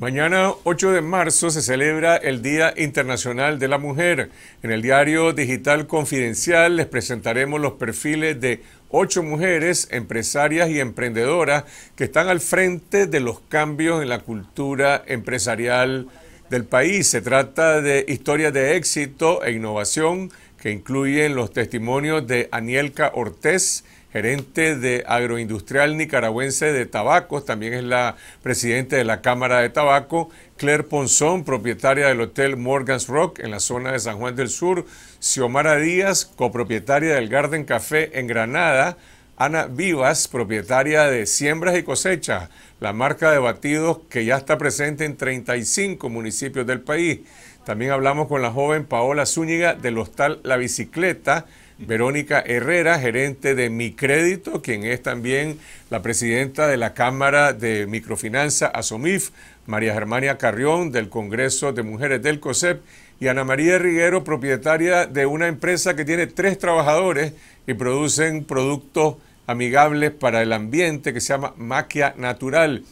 Mañana 8 de marzo se celebra el Día Internacional de la Mujer. En el diario digital Confidencial les presentaremos los perfiles de ocho mujeres empresarias y emprendedoras que están al frente de los cambios en la cultura empresarial del país. Se trata de historias de éxito e innovación que incluyen los testimonios de Anielka Ortez gerente de Agroindustrial Nicaragüense de Tabacos, también es la presidenta de la Cámara de Tabaco, Claire Ponzón, propietaria del Hotel Morgan's Rock en la zona de San Juan del Sur, Xiomara Díaz, copropietaria del Garden Café en Granada, Ana Vivas, propietaria de Siembras y Cosechas, la marca de batidos que ya está presente en 35 municipios del país. También hablamos con la joven Paola Zúñiga del Hostal La Bicicleta, Verónica Herrera, gerente de Mi Crédito, quien es también la presidenta de la Cámara de Microfinanza ASOMIF, María Germania Carrión del Congreso de Mujeres del COSEP y Ana María Riguero, propietaria de una empresa que tiene tres trabajadores y producen productos amigables para el ambiente que se llama Maquia Natural.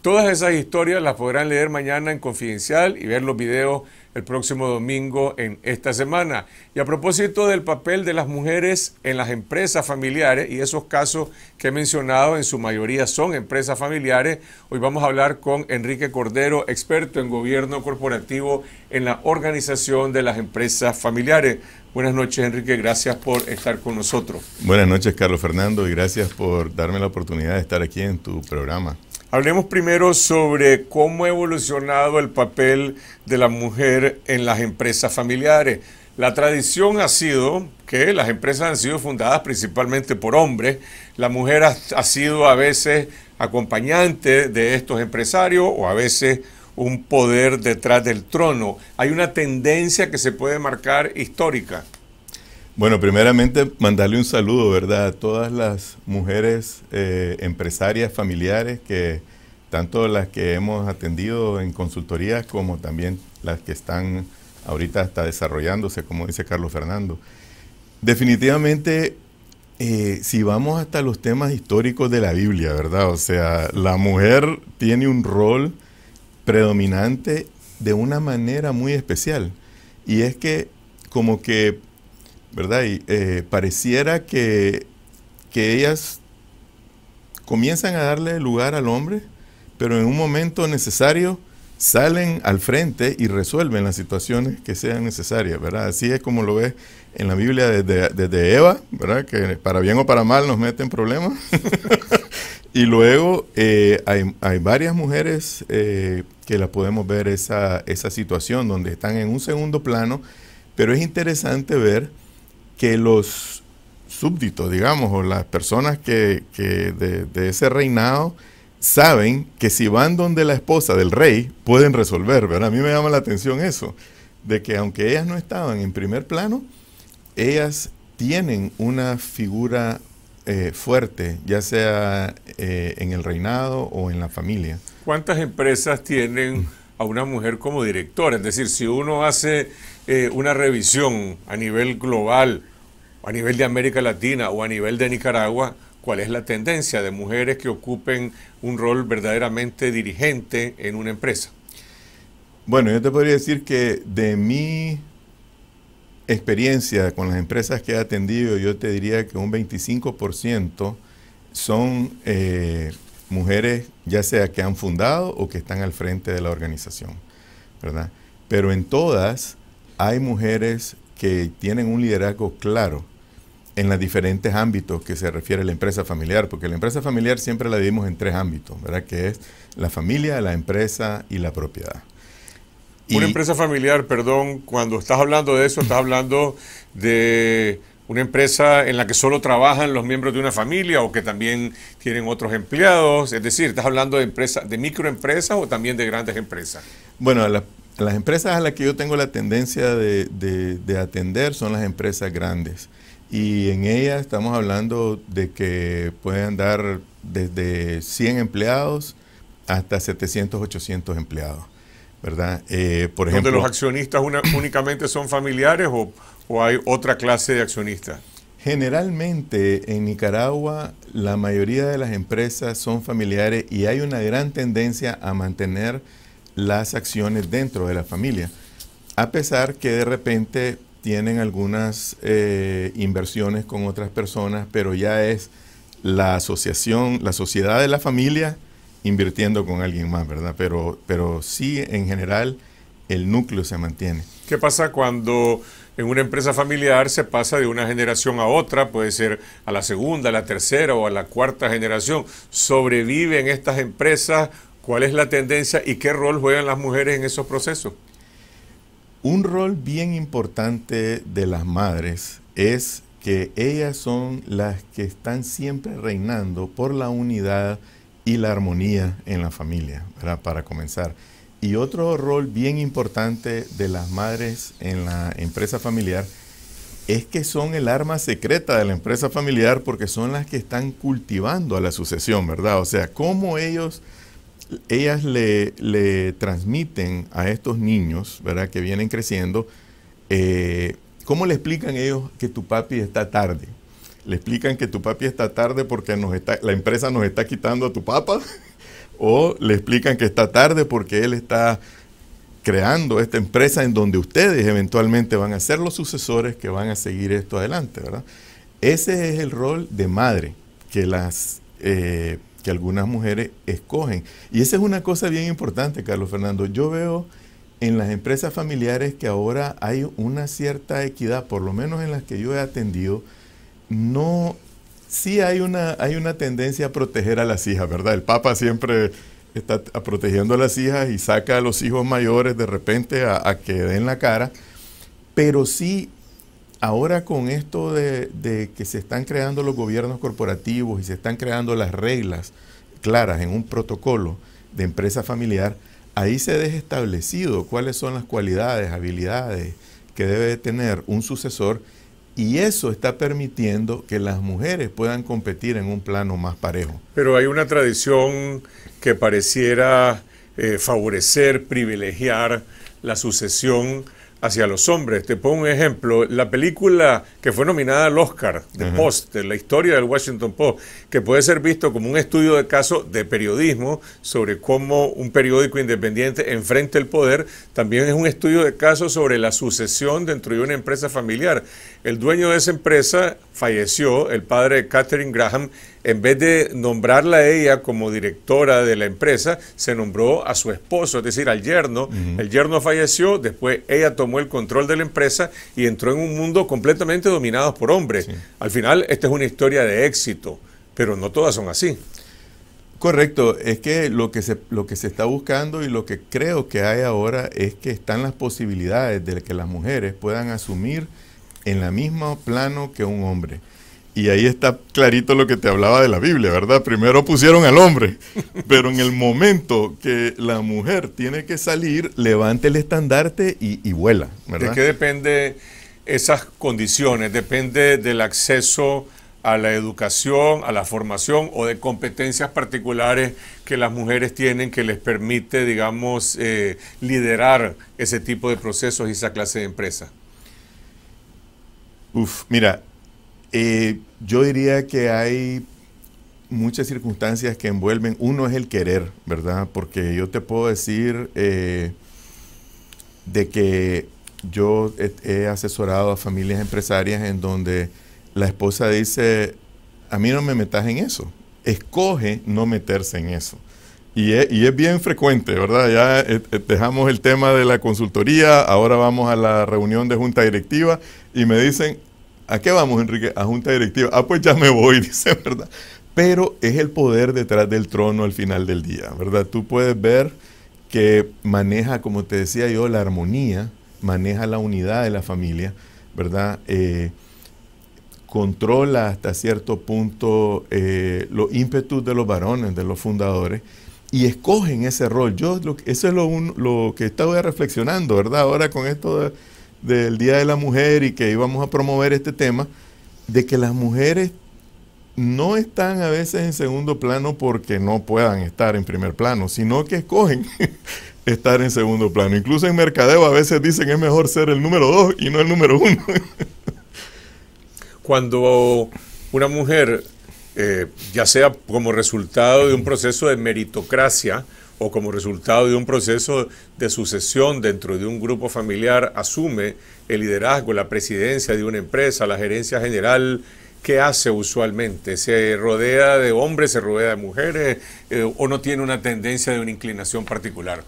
Todas esas historias las podrán leer mañana en Confidencial y ver los videos el próximo domingo en esta semana. Y a propósito del papel de las mujeres en las empresas familiares, y esos casos que he mencionado en su mayoría son empresas familiares, hoy vamos a hablar con Enrique Cordero, experto en gobierno corporativo en la organización de las empresas familiares. Buenas noches, Enrique, gracias por estar con nosotros. Buenas noches, Carlos Fernando, y gracias por darme la oportunidad de estar aquí en tu programa. Hablemos primero sobre cómo ha evolucionado el papel de la mujer en las empresas familiares. La tradición ha sido que las empresas han sido fundadas principalmente por hombres. La mujer ha, sido a veces acompañante de estos empresarios o a veces un poder detrás del trono. Hay una tendencia que se puede marcar histórica. Bueno, primeramente mandarle un saludo, ¿verdad? A todas las mujeres eh, empresarias, familiares, que tanto las que hemos atendido en consultorías como también las que están ahorita hasta desarrollándose, como dice Carlos Fernando. Definitivamente, eh, si vamos hasta los temas históricos de la Biblia, ¿verdad? O sea, la mujer tiene un rol predominante de una manera muy especial. Y es que como que ¿verdad? Y eh, pareciera que, ellas comienzan a darle lugar al hombre, pero en un momento necesario salen al frente y resuelven las situaciones que sean necesarias, ¿verdad? Así es como lo ves en la Biblia desde, Eva, ¿verdad? Que para bien o para mal nos meten problemas. y luego eh, hay, varias mujeres eh, que las podemos ver esa, esa situación donde están en un segundo plano, pero es interesante ver que los súbditos, digamos, o las personas que, de, ese reinado saben que si van donde la esposa del rey pueden resolver, A mí me llama la atención eso, de que aunque ellas no estaban en primer plano, ellas tienen una figura eh, fuerte, ya sea eh, en el reinado o en la familia. ¿Cuántas empresas tienen a una mujer como directora? Es decir, si uno hace eh, una revisión a nivel global, a nivel de América Latina o a nivel de Nicaragua, cuál es la tendencia de mujeres que ocupen un rol verdaderamente dirigente en una empresa. Bueno, yo te podría decir que de mi experiencia con las empresas que he atendido, yo te diría que un 25% son eh, mujeres, ya sea que han fundado o que están al frente de la organización, ¿verdad? Pero en todas hay mujeres que tienen un liderazgo claro en los diferentes ámbitos que se refiere a la empresa familiar, porque la empresa familiar siempre la dividimos en tres ámbitos, ¿verdad? Que es la familia, la empresa y la propiedad. Una empresa familiar, perdón, cuando estás hablando de eso, estás hablando de una empresa en la que solo trabajan los miembros de una familia o que también tienen otros empleados, es decir, estás hablando de empresas, de microempresas o también de grandes empresas. Bueno, las empresas a las que yo tengo la tendencia de atender son las empresas grandes y en ella estamos hablando de que pueden dar desde 100 empleados hasta 700, 800 empleados, ¿verdad? Eh, por ¿Donde los accionistas únicamente son familiares o, o hay otra clase de accionistas? Generalmente en Nicaragua la mayoría de las empresas son familiares y hay una gran tendencia a mantener las acciones dentro de la familia, a pesar que de repente tienen algunas eh, inversiones con otras personas, pero ya es la asociación, la sociedad de la familia invirtiendo con alguien más, ¿verdad? Pero, pero sí, en general, el núcleo se mantiene. ¿Qué pasa cuando en una empresa familiar se pasa de una generación a otra, puede ser a la segunda, a la tercera o a la cuarta generación? ¿Sobreviven estas empresas? ¿Cuál es la tendencia y qué rol juegan las mujeres en esos procesos? Un rol bien importante de las madres es que ellas son las que están siempre reinando por la unidad y la armonía en la familia, para comenzar. Y otro rol bien importante de las madres en la empresa familiar es que son el arma secreta de la empresa familiar porque son las que están cultivando a la sucesión, ¿verdad? O sea, cómo ellos ellas le, le transmiten a estos niños, ¿verdad? Que vienen creciendo, eh, ¿cómo le explican ellos que tu papi está tarde? le explican que tu papi está tarde porque nos está, la empresa nos está quitando a tu papá, o le explican que está tarde porque él está creando esta empresa en donde ustedes eventualmente van a ser los sucesores que van a seguir esto adelante, ¿verdad? Ese es el rol de madre que las eh, que algunas mujeres escogen. Y esa es una cosa bien importante, Carlos Fernando. Yo veo en las empresas familiares que ahora hay una cierta equidad, por lo menos en las que yo he atendido, no sí hay una, hay una tendencia a proteger a las hijas, ¿verdad? El Papa siempre está protegiendo a las hijas y saca a los hijos mayores de repente a, a que den la cara, pero sí Ahora con esto de, que se están creando los gobiernos corporativos y se están creando las reglas claras en un protocolo de empresa familiar, ahí se ha establecido cuáles son las cualidades, habilidades que debe tener un sucesor y eso está permitiendo que las mujeres puedan competir en un plano más parejo. Pero hay una tradición que pareciera eh, favorecer, privilegiar la sucesión hacia los hombres. Te pongo un ejemplo, la película que fue nominada al Oscar, The Post, de la historia del Washington Post, que puede ser visto como un estudio de caso de periodismo sobre cómo un periódico independiente enfrenta el poder, también es un estudio de caso sobre la sucesión dentro de una empresa familiar. El dueño de esa empresa falleció, el padre de Catherine Graham, en vez de nombrarla a ella como directora de la empresa, se nombró a su esposo, es decir, al yerno. El yerno falleció, después ella tomó el control de la empresa y entró en un mundo completamente dominado por hombres. Al final, esta es una historia de éxito, pero no todas son así. Correcto, es que lo que, se, lo que se está buscando y lo que creo que hay ahora es que están las posibilidades de que las mujeres puedan asumir en el mismo plano que un hombre. Y ahí está clarito lo que te hablaba de la Biblia, ¿verdad? Primero pusieron al hombre, pero en el momento que la mujer tiene que salir, levante el estandarte y, vuela, ¿verdad? ¿De qué depende esas condiciones? Depende del acceso a la educación, a la formación o de competencias particulares que las mujeres tienen que les permite, digamos, eh, liderar ese tipo de procesos y esa clase de empresa? Uf, mira, eh, yo diría que hay muchas circunstancias que envuelven. Uno es el querer, ¿verdad? Porque yo te puedo decir eh, de que yo he, asesorado a familias empresarias en donde la esposa dice, a mí no me metas en eso. Escoge no meterse en eso. Y es, bien frecuente, ¿verdad? Ya eh, dejamos el tema de la consultoría, ahora vamos a la reunión de junta directiva y me dicen, ¿A qué vamos, Enrique? A junta directiva. Ah, pues ya me voy, dice, ¿verdad? Pero es el poder detrás del trono al final del día, ¿verdad? Tú puedes ver que maneja, como te decía yo, la armonía, maneja la unidad de la familia, ¿verdad? Eh, controla hasta cierto punto eh, los ímpetus de los varones, de los fundadores, y escogen ese rol. Yo, eso es lo, lo que estaba reflexionando, ¿verdad? Ahora con esto de del Día de la Mujer y que íbamos a promover este tema, de que las mujeres no están a veces en segundo plano porque no puedan estar en primer plano, sino que escogen estar en segundo plano. Incluso en mercadeo a veces dicen es mejor ser el número dos y no el número uno. Cuando una mujer, eh, ya sea como resultado de un proceso de meritocracia o como resultado de un proceso de sucesión dentro de un grupo familiar asume el liderazgo, la presidencia de una empresa, la gerencia general, ¿qué hace usualmente? ¿Se rodea de hombres, se rodea de mujeres eh, o no tiene una tendencia de una inclinación particular?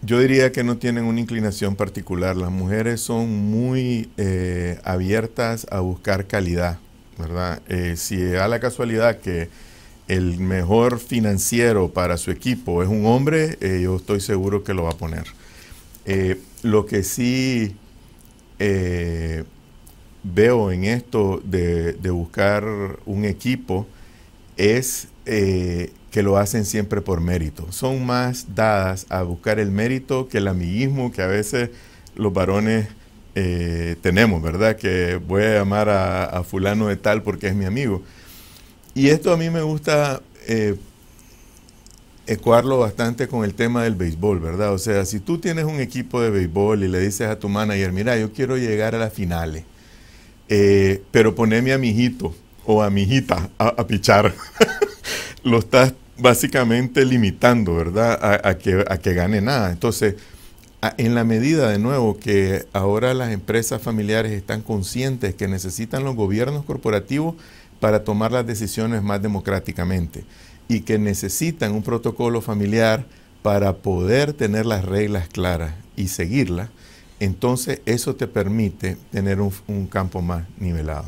Yo diría que no tienen una inclinación particular. Las mujeres son muy eh, abiertas a buscar calidad, ¿verdad? Eh, si da la casualidad que el mejor financiero para su equipo es un hombre, eh, yo estoy seguro que lo va a poner. Eh, lo que sí eh, veo en esto de, buscar un equipo es que lo hacen siempre por mérito. Son más dadas a buscar el mérito que el amiguismo que a veces los varones tenemos, ¿verdad? Que voy a llamar a fulano de tal porque es mi amigo. Y esto a mí me gusta eh, ecuarlo bastante con el tema del béisbol, ¿verdad? O sea, si tú tienes un equipo de béisbol y le dices a tu manager, mira, yo quiero llegar a las finales, eh, pero poneme a mi hijito o a mi hijita a, pichar, lo estás básicamente limitando, ¿verdad? A, a, que, a que gane nada. Entonces, en la medida de nuevo que ahora las empresas familiares están conscientes que necesitan los gobiernos corporativos para tomar las decisiones más democráticamente y que necesitan un protocolo familiar para poder tener las reglas claras y seguirlas, entonces eso te permite tener un, un campo más nivelado.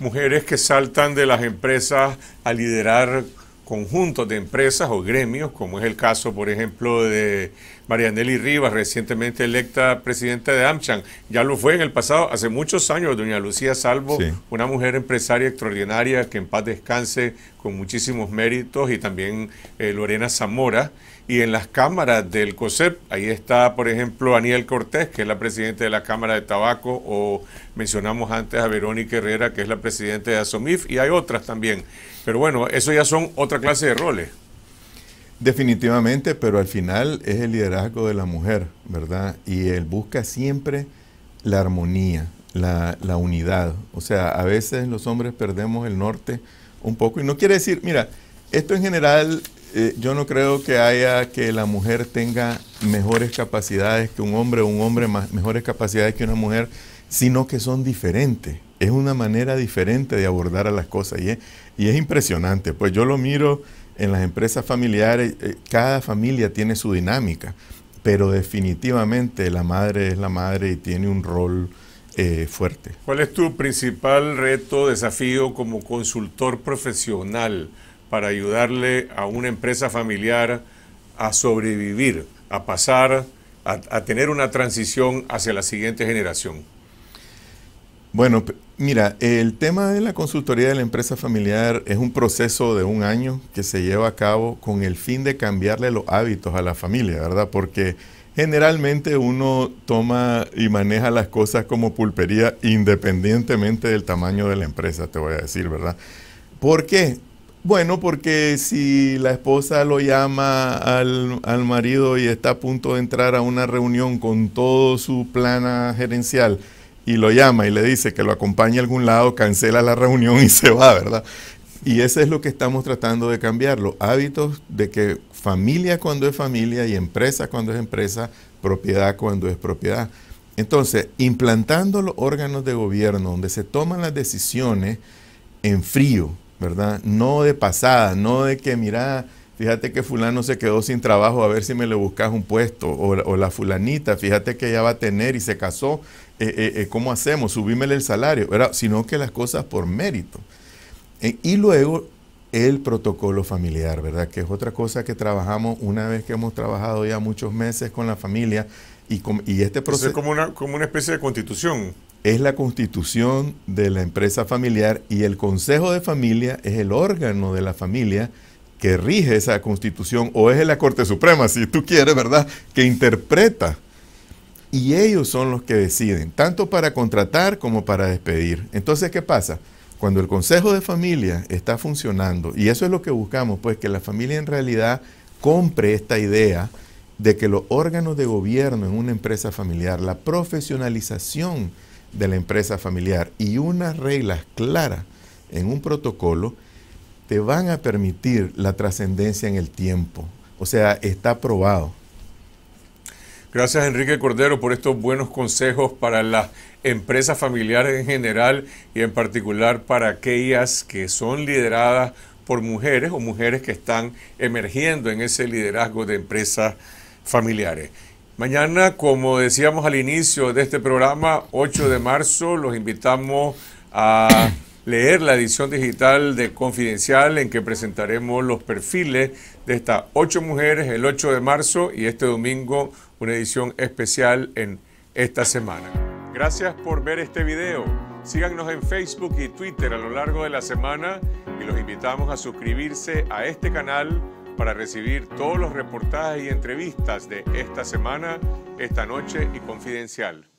Mujeres que saltan de las empresas a liderar conjuntos de empresas o gremios, como es el caso, por ejemplo, de Marianelli Rivas, recientemente electa presidenta de Amchan, Ya lo fue en el pasado, hace muchos años, doña Lucía Salvo, una mujer empresaria extraordinaria que en paz descanse con muchísimos méritos, y también eh, Lorena Zamora. Y en las cámaras del COSEP, ahí está, por ejemplo, Aniel Cortés, que es la presidenta de la Cámara de Tabaco, o mencionamos antes a Verónica Herrera, que es la presidenta de ASOMIF, y hay otras también. Pero bueno, eso ya son otra clase de roles. Definitivamente, pero al final es el liderazgo de la mujer, ¿verdad? Y él busca siempre la armonía, la, unidad. O sea, a veces los hombres perdemos el norte un poco. Y no quiere decir, mira, esto en general eh, yo no creo que haya que la mujer tenga mejores capacidades que un hombre, o un hombre mejores capacidades que una mujer, sino que son diferentes. Es una manera diferente de abordar a las cosas y es impresionante. Pues yo lo miro en las empresas familiares, eh, cada familia tiene su dinámica, pero definitivamente la madre es la madre y tiene un rol eh, fuerte. ¿Cuál es tu principal reto, desafío como consultor profesional para ayudarle a una empresa familiar a sobrevivir, a pasar, a tener una transición hacia la siguiente generación? Bueno, mira, el tema de la consultoría de la empresa familiar es un proceso de un año que se lleva a cabo con el fin de cambiarle los hábitos a la familia, ¿verdad? Porque generalmente uno toma y maneja las cosas como pulpería independientemente del tamaño de la empresa, te voy a decir, ¿verdad? ¿Por qué? Bueno, porque si la esposa lo llama al, al, marido y está a punto de entrar a una reunión con todo su plana gerencial y lo llama y le dice que lo acompañe a algún lado, cancela la reunión y se va, ¿verdad? Y eso es lo que estamos tratando de cambiar, los hábitos de que familia cuando es familia y empresa cuando es empresa, propiedad cuando es propiedad. Entonces, implantando los órganos de gobierno donde se toman las decisiones en frío, ¿verdad? No de pasada, no de que, mira, fíjate que fulano se quedó sin trabajo, a ver si me le buscas un puesto, o, la fulanita, fíjate que ya va a tener y se casó eh, eh, eh, ¿cómo hacemos? Subímele el salario, ¿verdad? sino que las cosas por mérito. E, y luego el protocolo familiar, ¿verdad? Que es otra cosa que trabajamos una vez que hemos trabajado ya muchos meses con la familia y, con, y este proceso... Es como una, como una especie de constitución. Es la constitución de la empresa familiar y el consejo de familia es el órgano de la familia que rige esa constitución o es la Corte Suprema, si tú quieres, ¿verdad? Que interpreta y ellos son los que deciden, tanto para contratar como para despedir. Entonces, ¿qué pasa? Cuando el consejo de familia está funcionando, y eso es lo que buscamos, pues que la familia en realidad compre esta idea de que los órganos de gobierno en una empresa familiar, la profesionalización de la empresa familiar y unas reglas claras en un protocolo, te van a permitir la trascendencia en el tiempo. O sea, está probado Gracias Enrique Cordero por estos buenos consejos para las empresas familiares en general y en particular para aquellas que son lideradas por mujeres o mujeres que están emergiendo en ese liderazgo de empresas familiares. Mañana, como decíamos al inicio de este programa, 8 de marzo, los invitamos a leer la edición digital de Confidencial en que presentaremos los perfiles de estas ocho mujeres el 8 de marzo y este domingo una edición especial en esta semana. Gracias por ver este video. Síganos en Facebook y Twitter a lo largo de la semana y los invitamos a suscribirse a este canal para recibir todos los reportajes y entrevistas de esta semana, esta noche y confidencial.